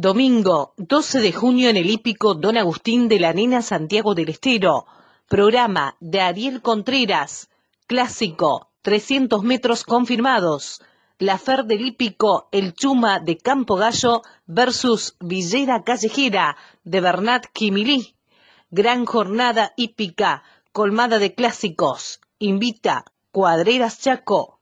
Domingo, 12 de junio en el hípico Don Agustín de la Nena Santiago del Estero. Programa de Ariel Contreras. Clásico, 300 metros confirmados. La Fer del hípico El Chuma de Campo Gallo versus Villera Callejera de Bernat Kimili. Gran jornada hípica, colmada de clásicos. Invita Cuadreras Chaco.